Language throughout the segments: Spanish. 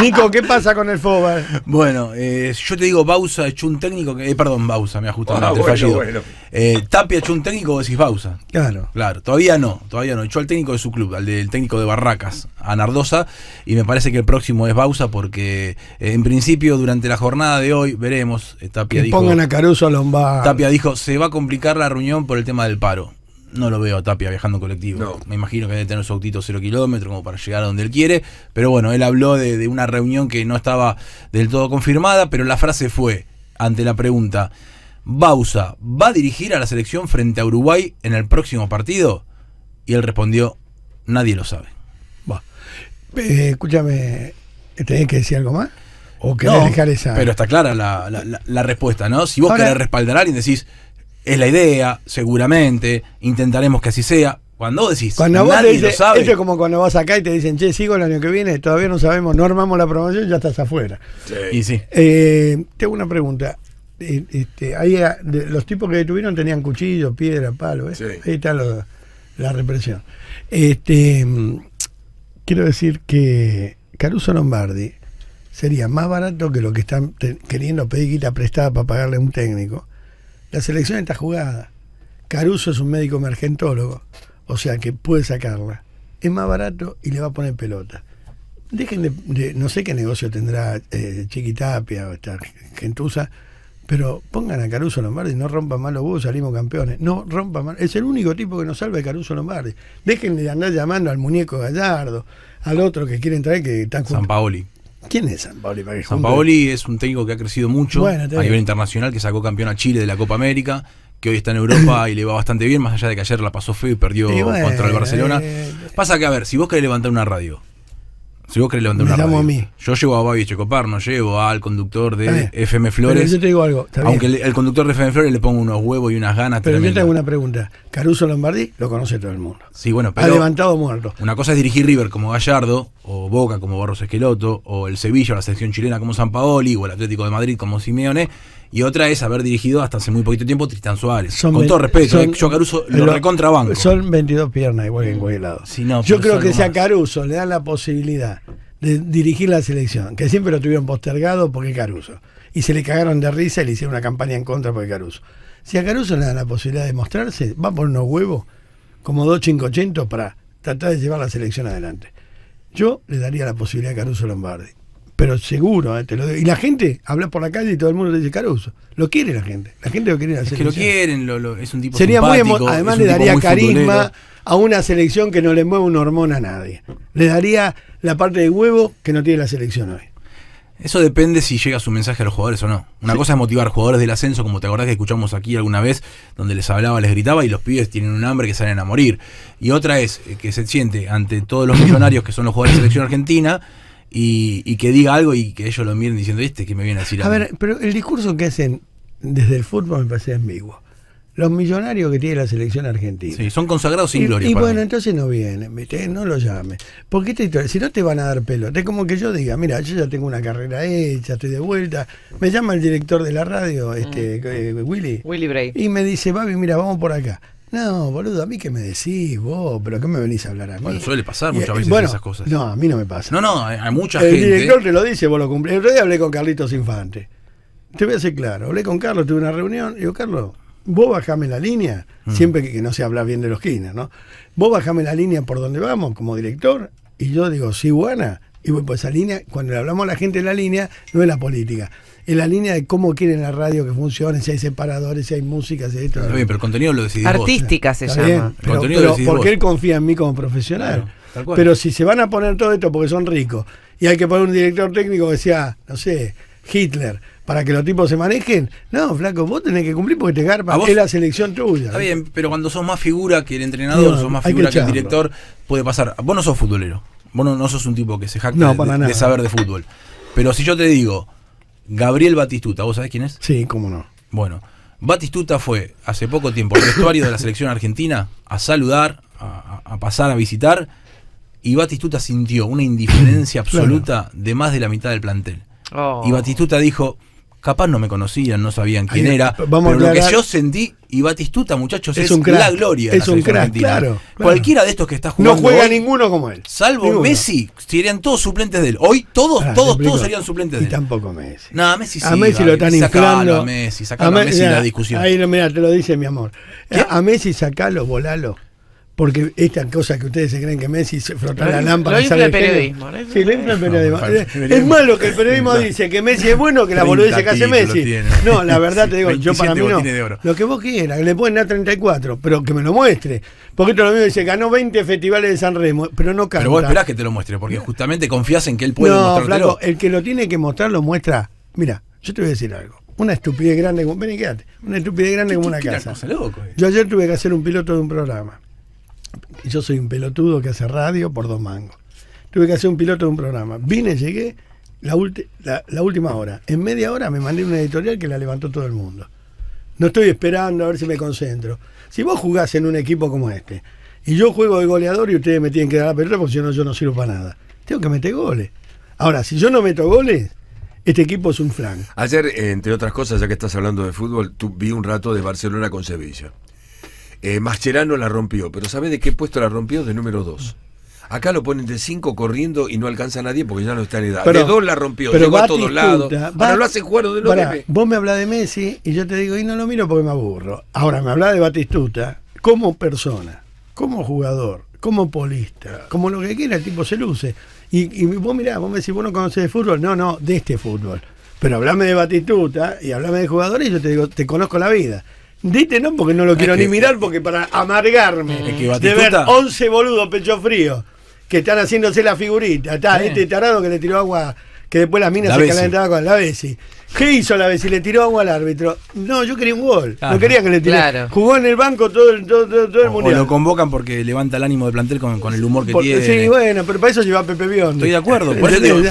Nico, ¿qué pasa con el fútbol? Bueno, eh, yo te digo, Bausa echó un técnico, que, eh, perdón, Bausa, me ha ajustado. Ah, bueno, eh, Tapia echó un técnico, decís Bausa. Claro. Claro, todavía no, todavía no. Echó al técnico de su club, al del técnico de Barracas, a Nardosa, y me parece que el próximo es Bausa porque en principio durante la jornada de hoy veremos, Tapia dijo... Pongan a Caruso a Lombard. Tapia dijo, se va a complicar la reunión por el tema del paro no lo veo Tapia viajando en colectivo. Me imagino que debe tener su autito cero kilómetros como para llegar a donde él quiere. Pero bueno, él habló de, una reunión que no estaba del todo confirmada, pero la frase fue, ante la pregunta, ¿Bausa va a dirigir a la selección frente a Uruguay en el próximo partido? Y él respondió, nadie lo sabe. Eh, escúchame, ¿tenés que decir algo más? ¿O dejar esa...? pero está clara la, respuesta, ¿no? Si vos querés respaldar a alguien, decís es la idea, seguramente, intentaremos que así sea. Cuando decís, cuando nadie vos lo sabe. es como cuando vas acá y te dicen, che, sigo el año que viene, todavía no sabemos, no armamos la promoción, ya estás afuera. Y sí. Eh, tengo una pregunta. Eh, este, ahí, eh, los tipos que detuvieron tenían cuchillo, piedra, palo. Ahí está la represión. Este, mm, quiero decir que Caruso Lombardi sería más barato que lo que están queriendo pedir quita prestada para pagarle a un técnico la selección está jugada. Caruso es un médico emergentólogo, o sea que puede sacarla. Es más barato y le va a poner pelota. Dejen de, no sé qué negocio tendrá eh, Chiquitapia o esta gentuza, pero pongan a Caruso Lombardi, no rompan mal los huevos, salimos campeones. No rompan mal, Es el único tipo que nos salva de Caruso Lombardi. Dejen de andar llamando al muñeco Gallardo, al otro que quieren traer que están San Paoli. ¿Quién es San Paoli? San Paoli es un técnico que ha crecido mucho a nivel internacional, que sacó campeón a Chile de la Copa América, que hoy está en Europa y le va bastante bien, más allá de que ayer la pasó feo y perdió contra el Barcelona. Eh, Pasa que, a ver, si vos querés levantar una radio si vos querés levantar una a mí. yo llevo a Babi Checopar, no llevo al conductor de FM Flores. yo te digo algo, está aunque el, conductor de FM Flores le pongo unos huevos y unas ganas Pero yo tengo te hago una pregunta. Caruso Lombardi lo conoce todo el mundo. Sí, bueno, Ha levantado muerto. una cosa es dirigir River como Gallardo, o Boca como Barros Esqueloto, o el Sevilla, o la selección chilena como San Paoli, o el Atlético de Madrid como Simeone, y otra es haber dirigido hasta hace muy poquito tiempo Tristan Suárez. con todo respeto, eh, yo a Caruso lo, recontrabanco. Son 22 piernas igual que en lado. lado. yo creo que si a Caruso le dan la posibilidad de dirigir la selección, que siempre lo tuvieron postergado porque Caruso, y se le cagaron de risa y le hicieron una campaña en contra porque Caruso. Si a Caruso le dan la posibilidad de mostrarse, va por unos huevos como dos chincochentos para tratar de llevar la selección adelante. Yo le daría la posibilidad a Caruso Lombardi pero seguro, eh, Y la gente habla por la calle y todo el mundo te dice Caruso. Lo quiere la gente. La gente lo quiere hacer. Es que lo quieren, lo, es un tipo Sería muy Además, le daría carisma a una selección que no le mueve un hormón a nadie. Le daría la parte de huevo que no tiene la selección hoy. Eso depende si llega su mensaje a los jugadores o no. Una cosa es motivar jugadores del ascenso, como te acordás que escuchamos aquí alguna vez, donde les hablaba, les gritaba y los pibes tienen un hambre que salen a morir. Y otra es eh, que se siente ante todos los millonarios que son los jugadores de la selección argentina y, que diga algo y que ellos lo miren diciendo, este que me viene a decir A, a ver, pero el discurso que hacen desde el fútbol me parece ambiguo. Los millonarios que tiene la selección argentina. Sí, son consagrados sin y, gloria. Y bueno, entonces no vienen, ¿viste? no lo llame. Porque si no te van a dar pelo. es como que yo diga, mira, yo ya tengo una carrera hecha, estoy de vuelta. Me llama el director de la radio, este mm. eh, Willy. Willy Bray. Y me dice, Babi, mira, vamos por acá. No, boludo, a mí qué me decís vos, pero ¿qué me venís a hablar a mí? Bueno, suele pasar muchas veces esas cosas. No, a mí no me pasa. No, no, hay mucha gente. El director te lo dice, vos lo cumplís. El otro día hablé con Carlitos Infante. Te voy a hacer claro, hablé con Carlos, tuve una reunión. Y digo, Carlos, vos bajame la línea, mm. siempre que, no se habla bien de los kines, ¿no? Vos bajame la línea por donde vamos como director. Y yo digo, sí, buena. Y voy por esa línea. Cuando le hablamos a la gente de la línea, no es la política en la línea de cómo quieren la radio que funcione, si hay separadores, si hay música, si hay esto... pero contenido lo decidís Artística se llama. porque él confía en mí como profesional. pero si se van a poner todo esto porque son ricos y hay que poner un director técnico que sea, no sé, Hitler, para que los tipos se manejen. No, flaco, vos tenés que cumplir porque te garpa. Es la selección tuya. Está bien, pero cuando sos más figura que el entrenador, sos más figura que, el director, puede pasar. Vos no sos futbolero. Vos no, sos un tipo que se jacta de, saber de fútbol. Pero si yo te digo, Gabriel Batistuta, ¿vos sabés quién es? Sí, cómo no. Bueno, Batistuta fue hace poco tiempo al vestuario de la selección argentina a saludar, a, pasar a visitar, y Batistuta sintió una indiferencia absoluta de más de la mitad del plantel. Oh. Y Batistuta dijo, capaz no me conocían, no sabían quién era, pero lo que yo sentí, y Batistuta, muchachos, es, la gloria. Es la un crack, claro, Cualquiera de estos que está jugando. No juega ninguno como él. Salvo Messi, serían todos suplentes de él. Hoy todos, ah, todos, todos serían suplentes de él. Y tampoco Messi. No, Messi sí. A Messi lo están inflando. A Messi, sacalo a, Messi, a la discusión. Ahí, mira, te lo dice mi amor. A Messi sacalo, volalo porque esta cosa que ustedes se creen que Messi se frota la lámpara. Lo sale el periodismo. ¿no? Sí, el periodismo. es malo que el periodismo dice que Messi es bueno, que la boludez que hace Messi. No, la verdad te digo, yo para mí Lo que vos quieras, le pueden dar 34, pero que me lo muestre. Porque esto lo mismo dice, ganó 20 festivales de San Remo, pero no canta. Pero vos esperás que te lo muestre, porque justamente confías en que él puede no, flaco, el que lo tiene que mostrar lo muestra. Mira, yo te voy a decir algo una estupidez grande como. Ven y quédate. Una estupidez grande como una casa. Eh? Yo ayer tuve que hacer un piloto de un programa yo soy un pelotudo que hace radio por dos mangos. Tuve que hacer un piloto de un programa. Vine, llegué, la, última hora. En media hora me mandé una editorial que la levantó todo el mundo. No estoy esperando a ver si me concentro. Si vos jugás en un equipo como este, y yo juego de goleador y ustedes me tienen que dar la pelota porque si no yo no sirvo para nada. Tengo que meter goles. Ahora, si yo no meto goles, este equipo es un flan. Ayer, entre otras cosas, ya que estás hablando de fútbol, tú vi un rato de Barcelona con Sevilla. Eh, Mascherano la rompió, pero ¿sabe de qué puesto la rompió? De número 2. Acá lo ponen de 5 corriendo y no alcanza a nadie porque ya no está en edad. Pero, de 2 la rompió, pero llegó a todos lados. Pero lo hace jugar de los Vos me hablas de Messi y yo te digo, y no lo miro porque me aburro. Ahora me hablas de Batistuta como persona, como jugador, como polista, como lo que quiera, el tipo se luce. Y, y vos mirá, vos me decís, vos no conocés de fútbol. No, no, de este fútbol. Pero hablame de Batistuta y hablame de jugadores y yo te digo, te conozco la vida. Dite no, porque no lo quiero ni mirar, porque para amargarme de ver 11 boludos pecho frío que están haciéndose la figurita. Está este tarado que le tiró agua, que después las minas la se calentaban con la Bessi. ¿Qué hizo la vez? Y le tiró agua al árbitro. No, yo quería un gol. no quería que le tirara. Jugó en el banco todo el, todo, el o, mundial. lo convocan porque levanta el ánimo de plantel con, el humor que tiene. Sí, bueno, pero para eso lleva Pepe Biondi. Estoy de acuerdo.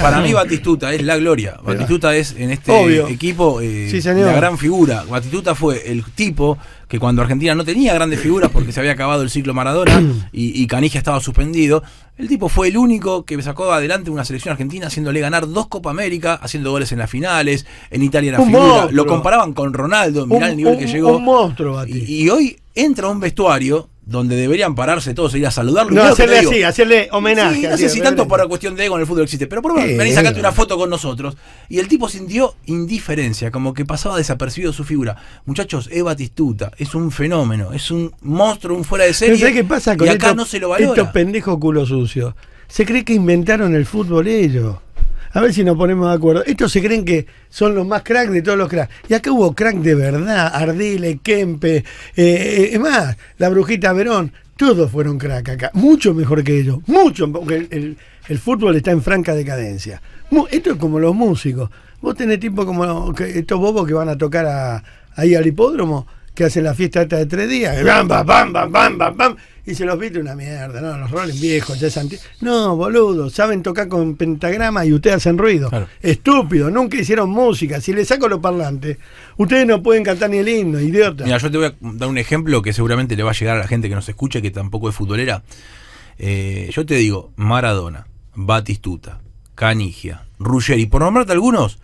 para mí Batistuta es la gloria. Batistuta es en este equipo eh, la gran figura. Batistuta fue el tipo que cuando Argentina no tenía grandes figuras porque se había acabado el ciclo Maradona y, y Canigia estaba suspendido, el tipo fue el único que sacó adelante una selección argentina haciéndole ganar dos Copa América, haciendo goles en las finales, en Italia era figura. Lo comparaban con Ronaldo, mirá el nivel que llegó. Un monstruo, Y, hoy entra a un vestuario donde deberían pararse todos e ir a saludarlo. No, hacerle así, hacerle homenaje. si tanto para cuestión de ego en el fútbol existe, pero por favor, venís sacate una foto con nosotros. Y el tipo sintió indiferencia, como que pasaba desapercibido su figura. Muchachos, es Batistuta, es un fenómeno, es un monstruo, un fuera de serie. qué pasa con y acá no se lo valora. estos pendejos culo sucio? Se cree que inventaron el fútbol ellos. A ver si nos ponemos de acuerdo. Estos se creen que son los más crack de todos los crack. Y acá hubo crack de verdad. Ardile, Kempe, eh, eh, es más, la brujita Verón. Todos fueron crack acá. Mucho mejor que ellos. Mucho. Porque el, fútbol está en franca decadencia. Esto es como los músicos. Vos tenés tipo como estos bobos que van a tocar ahí al hipódromo, que hacen la fiesta esta de tres días. ¡Bam, bam, bam, bam, bam, bam! y se los viste una mierda, no, los roles viejos, ya es No, boludo, saben tocar con pentagrama y ustedes hacen ruido. Estúpido, nunca hicieron música. Si les saco los parlantes, ustedes no pueden cantar ni el himno, idiota. Mira, yo te voy a dar un ejemplo que seguramente le va a llegar a la gente que nos escucha, que tampoco es futbolera. Eh, yo te digo, Maradona, Batistuta, Canigia, Ruggeri, por nombrarte algunos,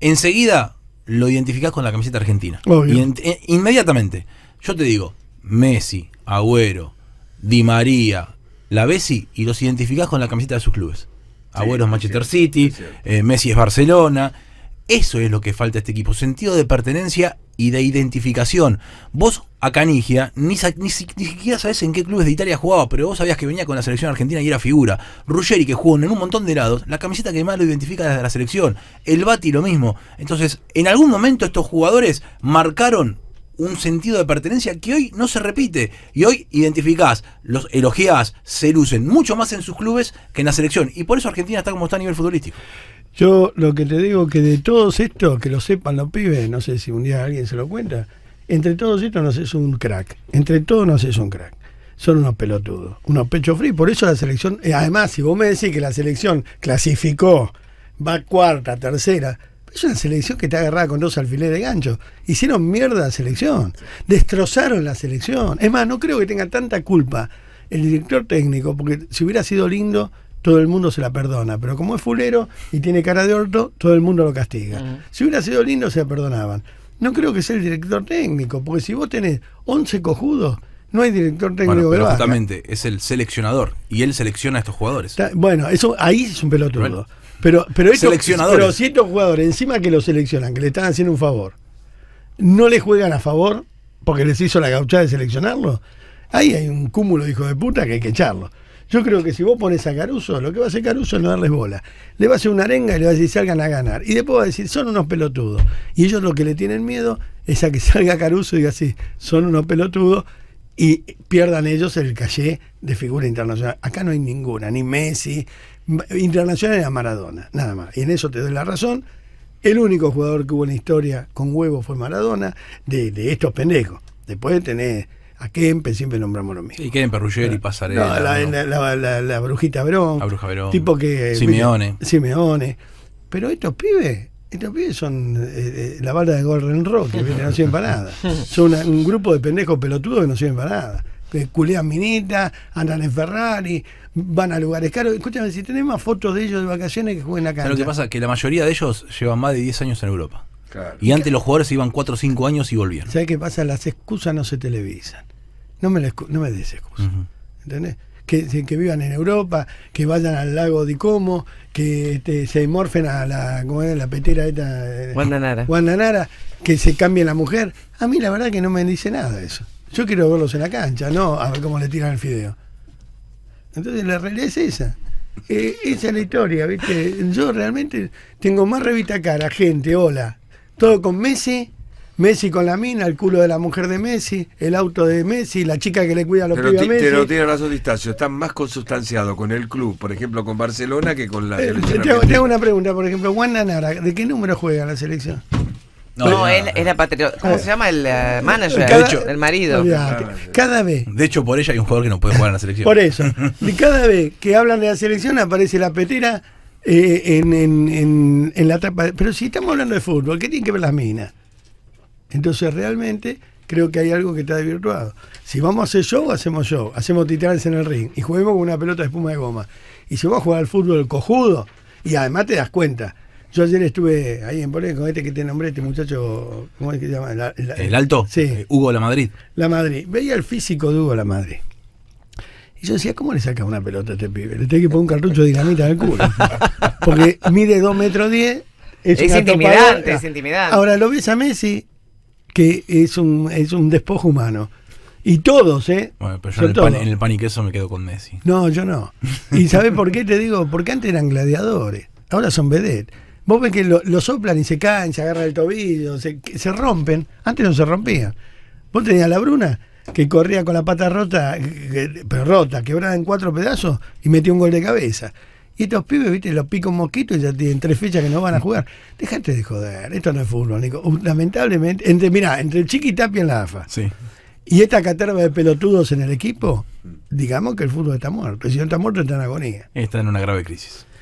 enseguida lo identificás con la camiseta argentina. Eh, inmediatamente. Yo te digo, Messi, Agüero, Di María, la Bessi, y los identificás con la camiseta de sus clubes. Abuelos Manchester City, eh, Messi es Barcelona. Eso es lo que falta a este equipo, sentido de pertenencia y de identificación. Vos a Canigia ni, ni, siquiera sabés en qué clubes de Italia jugaba, pero vos sabías que venía con la selección argentina y era figura. Ruggeri, que jugó en un montón de lados, la camiseta que más lo identifica de la selección. El Bati lo mismo. Entonces, en algún momento estos jugadores marcaron un sentido de pertenencia que hoy no se repite. Y hoy identificás, los elogiás, se lucen mucho más en sus clubes que en la selección. Y por eso Argentina está como está a nivel futbolístico. Yo lo que te digo que de todos estos, que lo sepan los pibes, no sé si un día alguien se lo cuenta, entre todos estos nos es un crack. Entre todos no es un crack. Son unos pelotudos, unos pechos fríos. Por eso la selección, eh, además, si vos me decís que la selección clasificó, va cuarta, tercera, es una selección que está agarrada con dos alfileres de gancho. Hicieron mierda la selección. Destrozaron la selección. Es más, no creo que tenga tanta culpa el director técnico, porque si hubiera sido lindo, todo el mundo se la perdona. Pero como es fulero y tiene cara de orto, todo el mundo lo castiga. Si hubiera sido lindo, se la perdonaban. No creo que sea el director técnico, porque si vos tenés 11 cojudos no hay director técnico bueno, pero Justamente, es el seleccionador y él selecciona a estos jugadores. bueno, eso ahí es un pelotudo. Pero, pero, si estos jugadores, encima que lo seleccionan, que le están haciendo un favor, no le juegan a favor porque les hizo la gauchada de seleccionarlo, ahí hay un cúmulo de hijos de puta que hay que echarlo. Yo creo que si vos pones a Caruso, lo que va a hacer Caruso es no darles bola. Le va a hacer una arenga y le va a decir salgan a ganar. Y después va a decir, son unos pelotudos. Y ellos lo que le tienen miedo es a que salga Caruso y diga así, son unos pelotudos y pierdan ellos el caché de figura internacional. Acá no hay ninguna, ni Messi. Internacional era Maradona, nada más. Y en eso te doy la razón. El único jugador que hubo en la historia con huevo fue Maradona, de, estos pendejos. Después tener a Kempe, siempre nombramos lo mismo. Y Ken Ruggeri, Pasarela. la, brujita Verón. La Tipo que. Simeone. Pero estos pibes son eh, eh, la banda de Golden Rock, que no sirven para nada. Son un grupo de pendejos pelotudos que no sirven para nada. Que culean minitas, andan en Ferrari, van a lugares caros. Escúchame, si tenés más fotos de ellos de vacaciones que jueguen acá. lo que pasa que la mayoría de ellos llevan más de 10 años en Europa. Y antes los jugadores iban 4 o 5 años y volvían. ¿Sabes qué pasa? Las excusas no se televisan. No me, no me des excusas. ¿Entendés? que, que vivan en Europa, que vayan al lago de Como, que este, se morfen a la, ¿cómo era? la petera esta. Guandanara. Eh, Guandanara, que se cambie la mujer. A mí la verdad que no me dice nada eso. Yo quiero verlos en la cancha, no a ver cómo le tiran el fideo. Entonces la realidad es esa. Eh, esa es la historia, ¿viste? Yo realmente tengo más revista cara, gente, hola, todo con Messi Messi con la mina, el culo de la mujer de Messi, el auto de Messi, la chica que le cuida a los pibes Messi. Pero tiene razón distancia, Está más consustanciado con el club, por ejemplo con Barcelona que con la eh, selección. una pregunta, por ejemplo, Juan Nanara, ¿de qué número juega la selección? No, él es la patriota. ¿Cómo eh, se llama el eh, manager? el marido. Ah, cada vez. De hecho, por ella hay un jugador que no puede jugar en la selección. Por eso. Y cada vez que hablan de la selección aparece la petera en, la tapa. Pero si estamos hablando de fútbol, ¿qué tiene que ver las minas? Entonces realmente creo que hay algo que está desvirtuado. Si vamos a hacer show, hacemos show, hacemos titanes en el ring y juguemos con una pelota de espuma de goma. Y si vos a jugar al fútbol cojudo, y además te das cuenta. Yo ayer estuve ahí en Bolivia con este que te nombré, este muchacho, ¿cómo es que se llama? ¿El alto? Sí. Eh, Hugo La Madrid. La Madrid. Veía el físico de Hugo La Madrid. Y yo decía, ¿cómo le saca una pelota a este pibe? Le tengo que poner un cartucho de dinamita en culo. Porque mide 2 metros 10. Es, intimidante, es intimidante. Ahora lo ves a Messi que es un, es un despojo humano. Y todos, ¿eh? Bueno, pero yo en el, pan, y queso me quedo con Messi. No, yo no. ¿Y sabes por qué te digo? Porque antes eran gladiadores, ahora son vedet. Vos ves que lo, soplan y se caen, se agarran el tobillo, se, se rompen. Antes no se rompían. Vos tenías la bruna que corría con la pata rota, pero rota, quebrada en cuatro pedazos y metió un gol de cabeza. Y estos pibes, viste, los pico un mosquito y ya tienen tres fechas que no van a mm. jugar. Dejate de joder, esto no es fútbol, Nico. Uh, lamentablemente entre, mira entre el Chiqui Tapia en la AFA. Sí. Y esta caterva de pelotudos en el equipo, digamos que el fútbol está muerto. Si no está muerto, está en agonía. Está en una grave crisis.